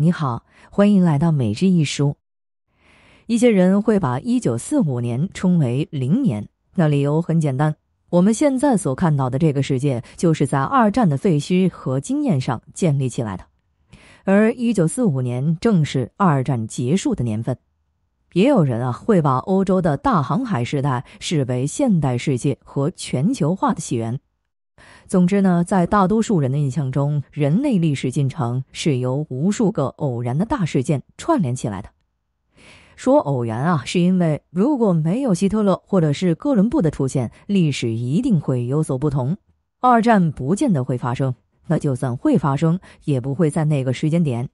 你好，欢迎来到每日一书。一些人会把一九四五年称为零年，那理由很简单：我们现在所看到的这个世界，就是在二战的废墟和经验上建立起来的，而一九四五年正是二战结束的年份。也有人啊，会把欧洲的大航海时代视为现代世界和全球化的起源。总之呢，在大多数人的印象中，人类历史进程是由无数个偶然的大事件串联起来的。说偶然啊，是因为如果没有希特勒或者是哥伦布的出现，历史一定会有所不同。二战不见得会发生，那就算会发生，也不会在那个时间点。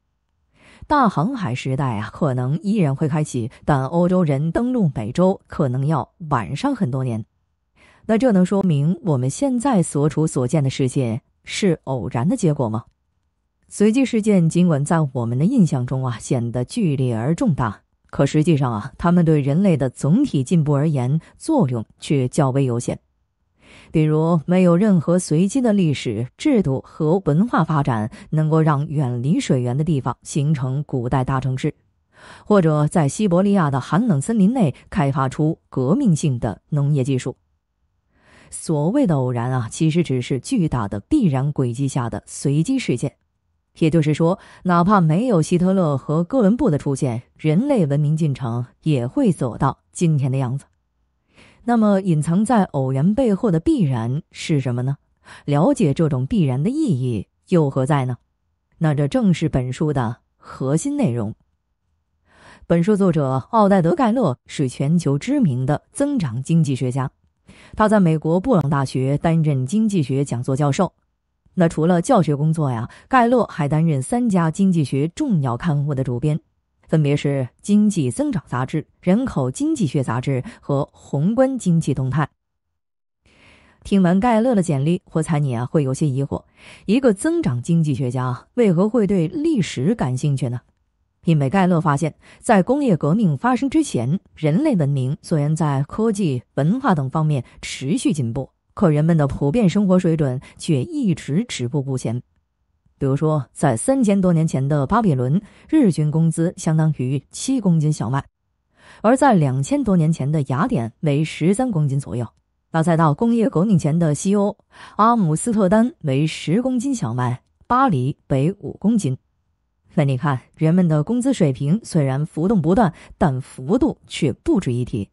大航海时代啊，可能依然会开启，但欧洲人登陆美洲可能要晚上很多年。那这能说明我们现在所处所见的世界是偶然的结果吗？随机事件尽管在我们的印象中啊显得剧烈而重大，可实际上啊，它们对人类的总体进步而言作用却较为有限。比如，没有任何随机的历史制度和文化发展能够让远离水源的地方形成古代大城市，或者在西伯利亚的寒冷森林内开发出革命性的农业技术。所谓的偶然啊，其实只是巨大的必然轨迹下的随机事件。也就是说，哪怕没有希特勒和哥伦布的出现，人类文明进程也会走到今天的样子。那么，隐藏在偶然背后的必然是什么呢？了解这种必然的意义又何在呢？那这正是本书的核心内容。本书作者奥戴德盖勒是全球知名的增长经济学家。他在美国布朗大学担任经济学讲座教授。那除了教学工作呀，盖勒还担任三家经济学重要刊物的主编，分别是《经济增长杂志》《人口经济学杂志》和《宏观经济动态》。听完盖勒的简历，我猜你啊会有些疑惑：一个增长经济学家为何会对历史感兴趣呢？因为盖勒发现，在工业革命发生之前，人类文明虽然在科技、文化等方面持续进步，可人们的普遍生活水准却一直止步不前。比如说，在三千多年前的巴比伦，日均工资相当于七公斤小麦；而在两千多年前的雅典，为十三公斤左右。那再到工业革命前的西欧，阿姆斯特丹为十公斤小麦，巴黎为五公斤。那你看，人们的工资水平虽然浮动不断，但幅度却不值一提。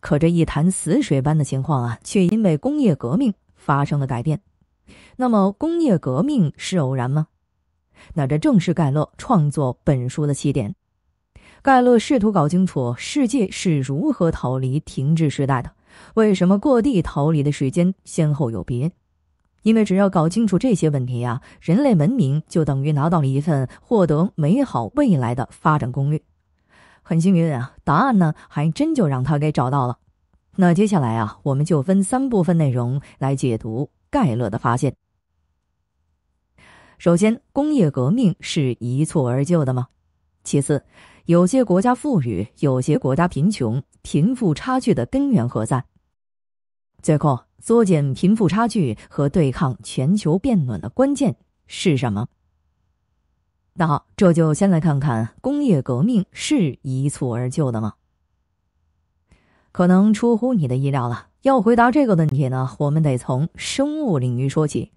可这一潭死水般的情况啊，却因为工业革命发生了改变。那么，工业革命是偶然吗？那这正是盖勒创作本书的起点。盖勒试图搞清楚世界是如何逃离停滞时代的，为什么各地逃离的时间先后有别。因为只要搞清楚这些问题啊，人类文明就等于拿到了一份获得美好未来的发展攻略。很幸运啊，答案呢还真就让他给找到了。那接下来啊，我们就分三部分内容来解读盖勒的发现。首先，工业革命是一蹴而就的吗？其次，有些国家富裕，有些国家贫穷，贫富差距的根源何在？最后，缩减贫富差距和对抗全球变暖的关键是什么？那好，这就先来看看工业革命是一蹴而就的吗？可能出乎你的意料了。要回答这个问题呢，我们得从生物领域说起。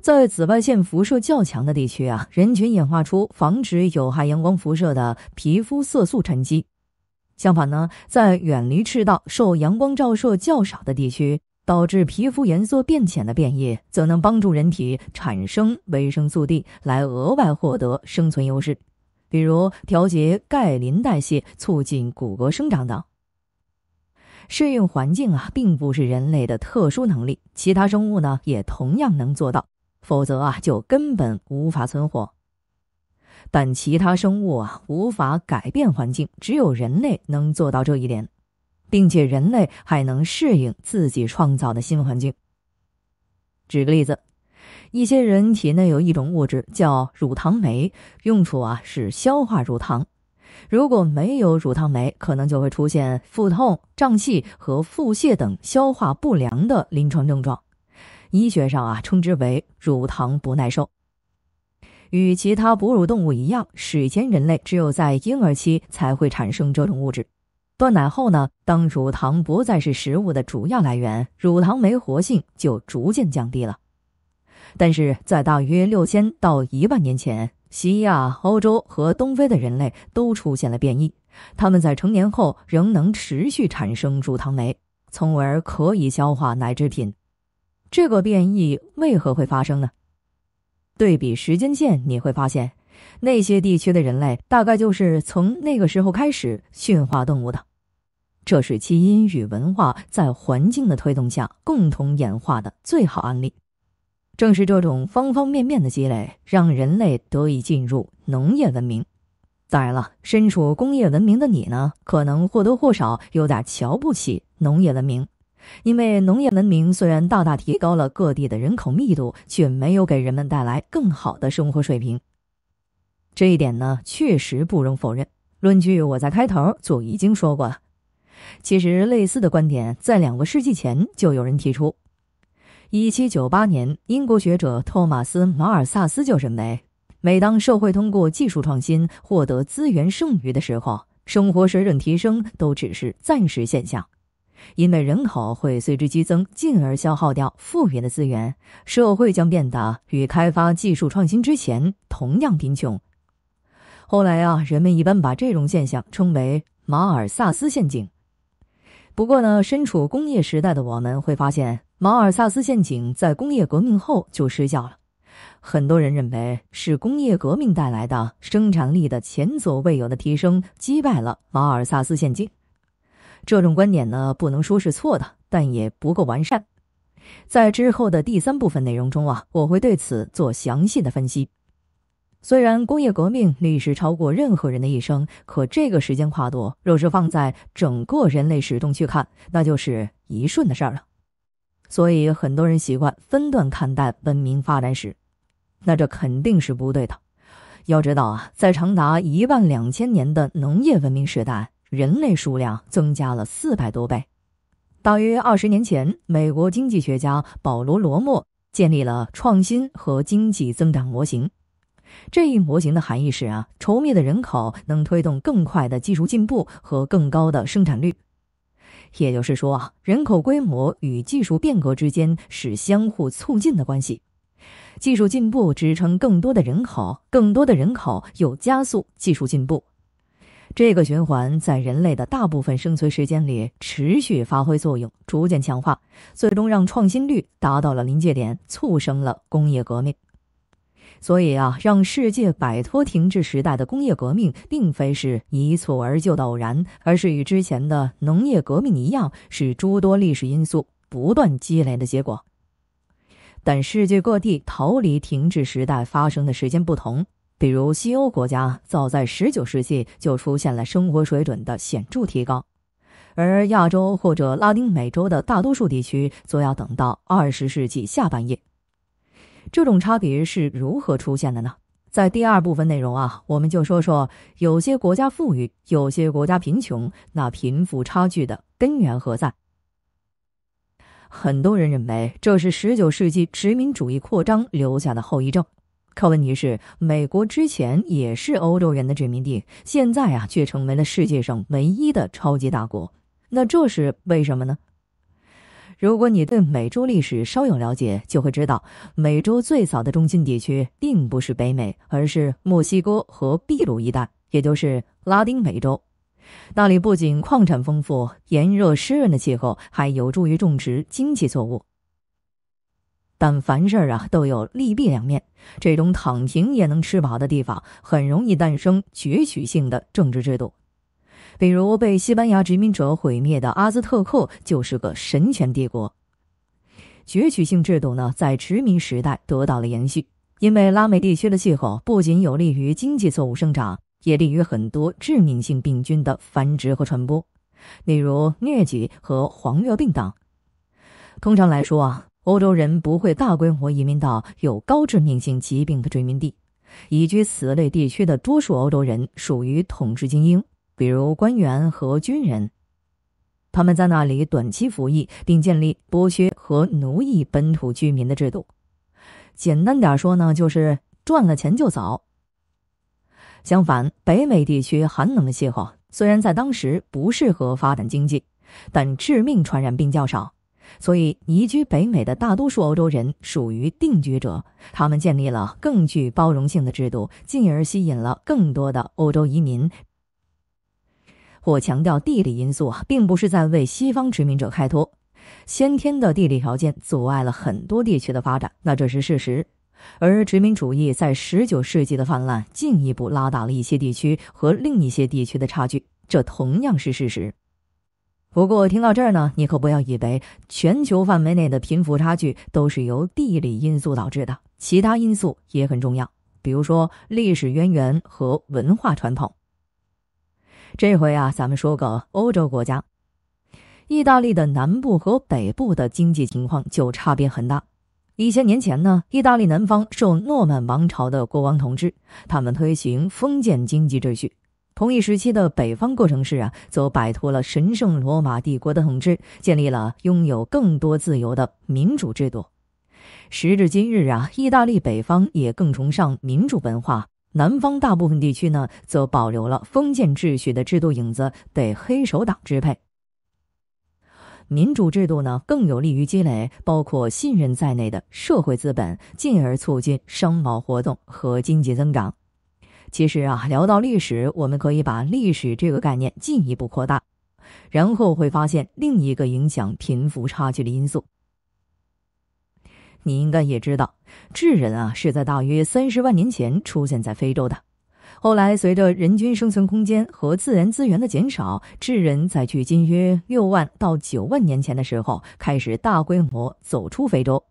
在紫外线辐射较强的地区啊，人群演化出防止有害阳光辐射的皮肤色素沉积。相反呢，在远离赤道、受阳光照射较少的地区，导致皮肤颜色变浅的变异，则能帮助人体产生维生素 D，来额外获得生存优势，比如调节钙磷代谢、促进骨骼生长等。适应环境啊，并不是人类的特殊能力，其他生物呢也同样能做到，否则啊就根本无法存活。但其他生物啊无法改变环境，只有人类能做到这一点，并且人类还能适应自己创造的新环境。举个例子，一些人体内有一种物质叫乳糖酶，用处啊是消化乳糖。如果没有乳糖酶，可能就会出现腹痛、胀气和腹泻等消化不良的临床症状，医学上啊称之为乳糖不耐受。与其他哺乳动物一样，史前人类只有在婴儿期才会产生这种物质。断奶后呢，当乳糖不再是食物的主要来源，乳糖酶活性就逐渐降低了。但是在大约六千到一万年前，西亚、欧洲和东非的人类都出现了变异，他们在成年后仍能持续产生乳糖酶，从而可以消化奶制品。这个变异为何会发生呢？对比时间线，你会发现，那些地区的人类大概就是从那个时候开始驯化动物的。这是基因与文化在环境的推动下共同演化的最好案例。正是这种方方面面的积累，让人类得以进入农业文明。当然了，身处工业文明的你呢，可能或多或少有点瞧不起农业文明。因为农业文明虽然大大提高了各地的人口密度，却没有给人们带来更好的生活水平。这一点呢，确实不容否认。论据我在开头就已经说过了。其实，类似的观点在两个世纪前就有人提出。1798年，英国学者托马斯·马尔萨斯就认为，每当社会通过技术创新获得资源剩余的时候，生活水准提升都只是暂时现象。因为人口会随之激增，进而消耗掉富裕的资源，社会将变得与开发技术创新之前同样贫穷。后来啊，人们一般把这种现象称为马尔萨斯陷阱。不过呢，身处工业时代的我们会发现，马尔萨斯陷阱在工业革命后就失效了。很多人认为是工业革命带来的生产力的前所未有的提升击败了马尔萨斯陷阱。这种观点呢，不能说是错的，但也不够完善。在之后的第三部分内容中啊，我会对此做详细的分析。虽然工业革命历时超过任何人的一生，可这个时间跨度若是放在整个人类史中去看，那就是一瞬的事儿了。所以很多人习惯分段看待文明发展史，那这肯定是不对的。要知道啊，在长达一万两千年的农业文明时代。人类数量增加了四百多倍。大约二十年前，美国经济学家保罗·罗默建立了创新和经济增长模型。这一模型的含义是啊，稠密的人口能推动更快的技术进步和更高的生产率。也就是说啊，人口规模与技术变革之间是相互促进的关系。技术进步支撑更多的人口，更多的人口又加速技术进步。这个循环在人类的大部分生存时间里持续发挥作用，逐渐强化，最终让创新率达到了临界点，促生了工业革命。所以啊，让世界摆脱停滞时代的工业革命，并非是一蹴而就的偶然，而是与之前的农业革命一样，是诸多历史因素不断积累的结果。但世界各地逃离停滞时代发生的时间不同。比如，西欧国家早在19世纪就出现了生活水准的显著提高，而亚洲或者拉丁美洲的大多数地区则要等到20世纪下半叶。这种差别是如何出现的呢？在第二部分内容啊，我们就说说有些国家富裕，有些国家贫穷，那贫富差距的根源何在？很多人认为这是19世纪殖民主义扩张留下的后遗症。可问题是，美国之前也是欧洲人的殖民地，现在啊却成为了世界上唯一的超级大国，那这是为什么呢？如果你对美洲历史稍有了解，就会知道，美洲最早的中心地区并不是北美，而是墨西哥和秘鲁一带，也就是拉丁美洲。那里不仅矿产丰富，炎热湿润的气候还有助于种植经济作物。但凡事啊都有利弊两面，这种躺平也能吃饱的地方，很容易诞生攫取性的政治制度。比如被西班牙殖民者毁灭的阿兹特克就是个神权帝国。攫取性制度呢，在殖民时代得到了延续，因为拉美地区的气候不仅有利于经济作物生长，也利于很多致命性病菌的繁殖和传播，例如疟疾和黄热病等。通常来说啊。欧洲人不会大规模移民到有高致命性疾病的殖民地。移居此类地区的多数欧洲人属于统治精英，比如官员和军人，他们在那里短期服役，并建立剥削和奴役本土居民的制度。简单点说呢，就是赚了钱就走。相反，北美地区寒冷的气候虽然在当时不适合发展经济，但致命传染病较少。所以，移居北美的大多数欧洲人属于定居者，他们建立了更具包容性的制度，进而吸引了更多的欧洲移民。我强调地理因素，并不是在为西方殖民者开脱。先天的地理条件阻碍了很多地区的发展，那这是事实。而殖民主义在19世纪的泛滥，进一步拉大了一些地区和另一些地区的差距，这同样是事实。不过听到这儿呢，你可不要以为全球范围内的贫富差距都是由地理因素导致的，其他因素也很重要，比如说历史渊源和文化传统。这回啊，咱们说个欧洲国家，意大利的南部和北部的经济情况就差别很大。一千年前呢，意大利南方受诺曼王朝的国王统治，他们推行封建经济秩序。同一时期的北方各城市啊，则摆脱了神圣罗马帝国的统治，建立了拥有更多自由的民主制度。时至今日啊，意大利北方也更崇尚民主文化，南方大部分地区呢，则保留了封建秩序的制度影子，被黑手党支配。民主制度呢，更有利于积累包括信任在内的社会资本，进而促进商贸活动和经济增长。其实啊，聊到历史，我们可以把历史这个概念进一步扩大，然后会发现另一个影响贫富差距的因素。你应该也知道，智人啊是在大约三十万年前出现在非洲的，后来随着人均生存空间和自然资源的减少，智人在距今约六万到九万年前的时候开始大规模走出非洲，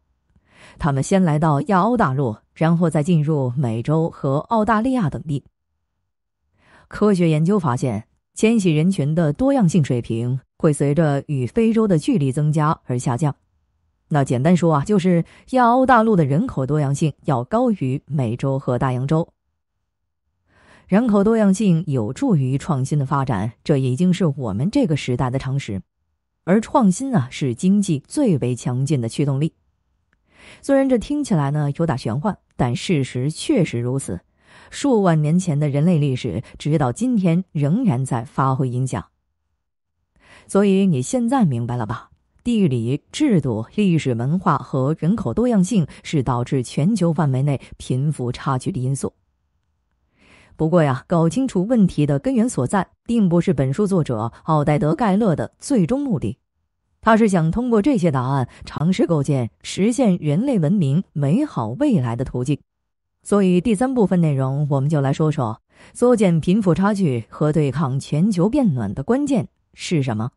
他们先来到亚欧大陆。然后再进入美洲和澳大利亚等地。科学研究发现，迁徙人群的多样性水平会随着与非洲的距离增加而下降。那简单说啊，就是亚欧大陆的人口多样性要高于美洲和大洋洲。人口多样性有助于创新的发展，这已经是我们这个时代的常识。而创新啊，是经济最为强劲的驱动力。虽然这听起来呢有点玄幻，但事实确实如此。数万年前的人类历史，直到今天仍然在发挥影响。所以你现在明白了吧？地理、制度、历史、文化和人口多样性是导致全球范围内贫富差距的因素。不过呀，搞清楚问题的根源所在，并不是本书作者奥黛德·盖勒的最终目的。他是想通过这些答案尝试构建实现人类文明美好未来的途径，所以第三部分内容我们就来说说缩减贫富差距和对抗全球变暖的关键是什么。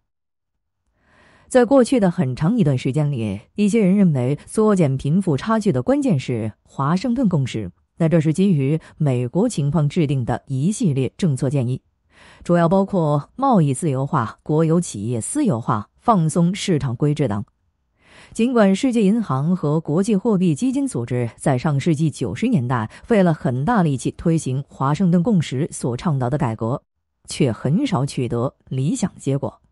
在过去的很长一段时间里，一些人认为缩减贫富差距的关键是华盛顿共识，那这是基于美国情况制定的一系列政策建议，主要包括贸易自由化、国有企业私有化。放松市场规制等。尽管世界银行和国际货币基金组织在上世纪九十年代费了很大力气推行华盛顿共识所倡导的改革，却很少取得理想结果。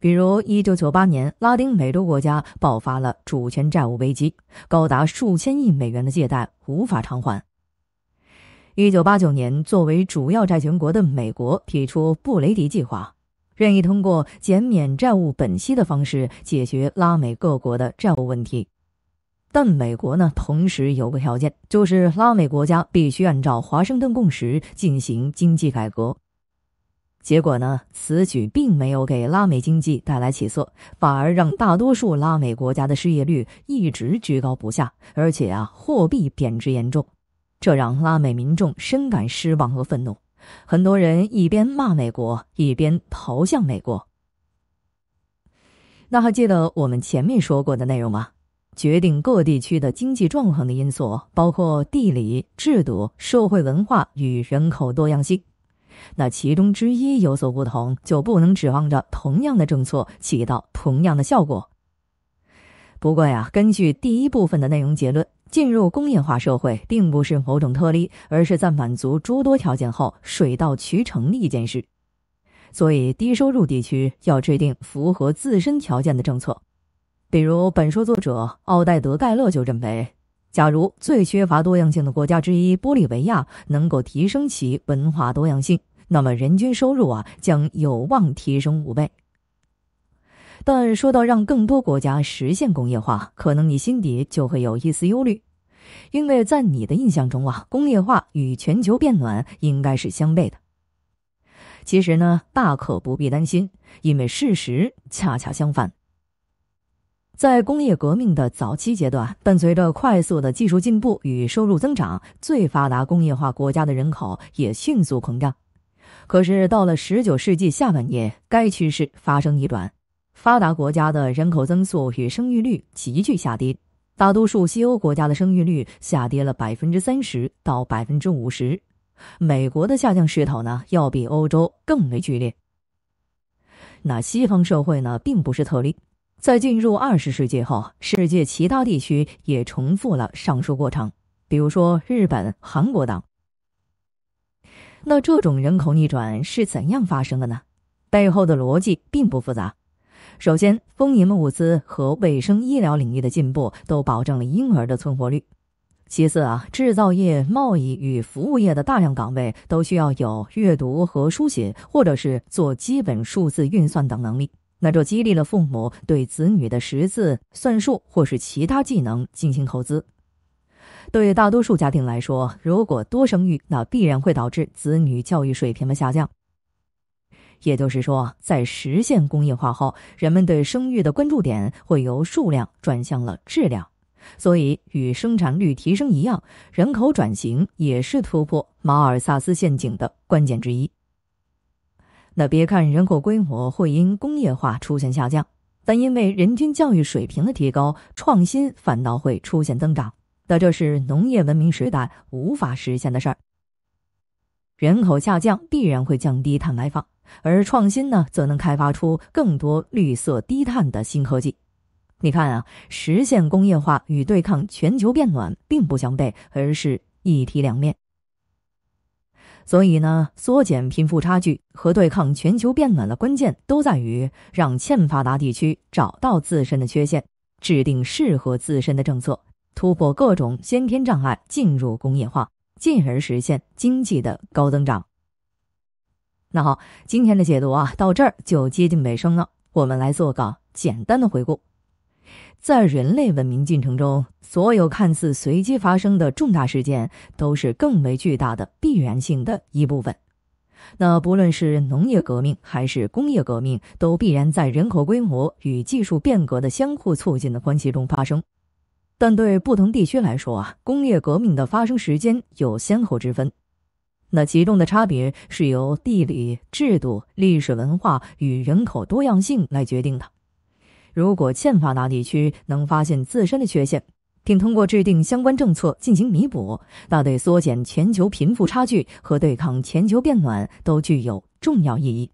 比如，一九九八年拉丁美洲国家爆发了主权债务危机，高达数千亿美元的借贷无法偿还。一九八九年，作为主要债权国的美国提出布雷迪计划。愿意通过减免债务本息的方式解决拉美各国的债务问题，但美国呢，同时有个条件，就是拉美国家必须按照华盛顿共识进行经济改革。结果呢，此举并没有给拉美经济带来起色，反而让大多数拉美国家的失业率一直居高不下，而且啊，货币贬值严重，这让拉美民众深感失望和愤怒。很多人一边骂美国，一边投向美国。那还记得我们前面说过的内容吗？决定各地区的经济状况的因素包括地理、制度、社会文化与人口多样性。那其中之一有所不同，就不能指望着同样的政策起到同样的效果。不过呀，根据第一部分的内容结论。进入工业化社会并不是某种特例，而是在满足诸多条件后水到渠成的一件事。所以，低收入地区要制定符合自身条件的政策。比如，本书作者奥黛德盖勒就认为，假如最缺乏多样性的国家之一玻利维亚能够提升其文化多样性，那么人均收入啊将有望提升五倍。但说到让更多国家实现工业化，可能你心底就会有一丝忧虑，因为在你的印象中啊，工业化与全球变暖应该是相悖的。其实呢，大可不必担心，因为事实恰恰相反。在工业革命的早期阶段，伴随着快速的技术进步与收入增长，最发达工业化国家的人口也迅速膨胀。可是到了19世纪下半叶，该趋势发生逆转。发达国家的人口增速与生育率急剧下跌，大多数西欧国家的生育率下跌了百分之三十到百分之五十。美国的下降势头呢，要比欧洲更为剧烈。那西方社会呢，并不是特例，在进入二十世纪后，世界其他地区也重复了上述过程，比如说日本、韩国等。那这种人口逆转是怎样发生的呢？背后的逻辑并不复杂。首先，丰盈的物资和卫生医疗领域的进步都保证了婴儿的存活率。其次啊，制造业、贸易与服务业的大量岗位都需要有阅读和书写，或者是做基本数字运算等能力，那就激励了父母对子女的识字、算术或是其他技能进行投资。对大多数家庭来说，如果多生育，那必然会导致子女教育水平的下降。也就是说，在实现工业化后，人们对生育的关注点会由数量转向了质量，所以与生产率提升一样，人口转型也是突破马尔萨斯陷阱的关键之一。那别看人口规模会因工业化出现下降，但因为人均教育水平的提高，创新反倒会出现增长。但这是农业文明时代无法实现的事儿，人口下降必然会降低碳排放。而创新呢，则能开发出更多绿色低碳的新科技。你看啊，实现工业化与对抗全球变暖并不相悖，而是一体两面。所以呢，缩减贫富差距和对抗全球变暖的关键，都在于让欠发达地区找到自身的缺陷，制定适合自身的政策，突破各种先天障碍，进入工业化，进而实现经济的高增长。那好，今天的解读啊，到这儿就接近尾声了。我们来做个简单的回顾：在人类文明进程中，所有看似随机发生的重大事件，都是更为巨大的必然性的一部分。那不论是农业革命还是工业革命，都必然在人口规模与技术变革的相互促进的关系中发生。但对不同地区来说啊，工业革命的发生时间有先后之分。那其中的差别是由地理、制度、历史文化与人口多样性来决定的。如果欠发达地区能发现自身的缺陷，并通过制定相关政策进行弥补，那对缩减全球贫富差距和对抗全球变暖都具有重要意义。